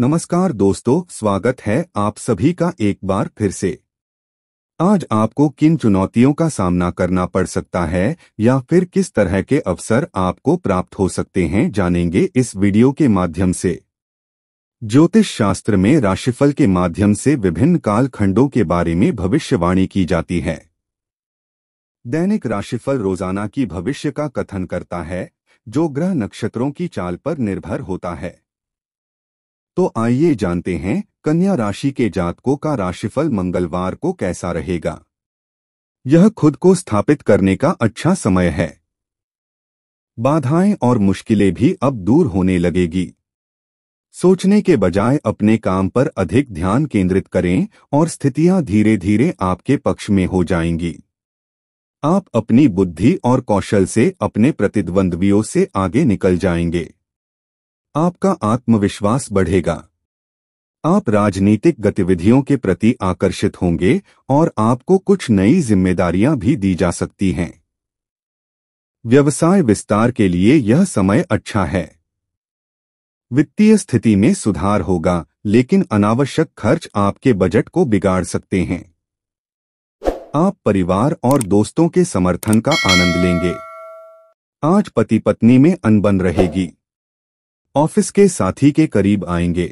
नमस्कार दोस्तों स्वागत है आप सभी का एक बार फिर से आज आपको किन चुनौतियों का सामना करना पड़ सकता है या फिर किस तरह के अवसर आपको प्राप्त हो सकते हैं जानेंगे इस वीडियो के माध्यम से ज्योतिष शास्त्र में राशिफल के माध्यम से विभिन्न कालखंडों के बारे में भविष्यवाणी की जाती है दैनिक राशिफल रोजाना की भविष्य का कथन करता है जो ग्रह नक्षत्रों की चाल पर निर्भर होता है तो आइए जानते हैं कन्या राशि के जातकों का राशिफल मंगलवार को कैसा रहेगा यह खुद को स्थापित करने का अच्छा समय है बाधाएं और मुश्किलें भी अब दूर होने लगेगी सोचने के बजाय अपने काम पर अधिक ध्यान केंद्रित करें और स्थितियां धीरे धीरे आपके पक्ष में हो जाएंगी आप अपनी बुद्धि और कौशल से अपने प्रतिद्वंद्वियों से आगे निकल जाएंगे आपका आत्मविश्वास बढ़ेगा आप राजनीतिक गतिविधियों के प्रति आकर्षित होंगे और आपको कुछ नई जिम्मेदारियां भी दी जा सकती हैं व्यवसाय विस्तार के लिए यह समय अच्छा है वित्तीय स्थिति में सुधार होगा लेकिन अनावश्यक खर्च आपके बजट को बिगाड़ सकते हैं आप परिवार और दोस्तों के समर्थन का आनंद लेंगे आज पति पत्नी में अनबन रहेगी ऑफिस के साथी के करीब आएंगे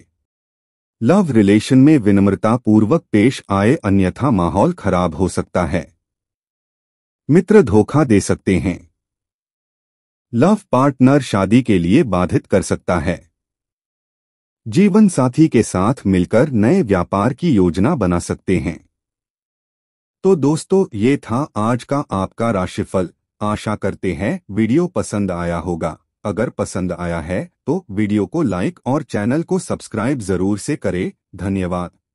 लव रिलेशन में विनम्रता पूर्वक पेश आए अन्यथा माहौल खराब हो सकता है मित्र धोखा दे सकते हैं लव पार्टनर शादी के लिए बाधित कर सकता है जीवन साथी के साथ मिलकर नए व्यापार की योजना बना सकते हैं तो दोस्तों ये था आज का आपका राशिफल आशा करते हैं वीडियो पसंद आया होगा अगर पसंद आया है तो वीडियो को लाइक और चैनल को सब्सक्राइब जरूर से करें धन्यवाद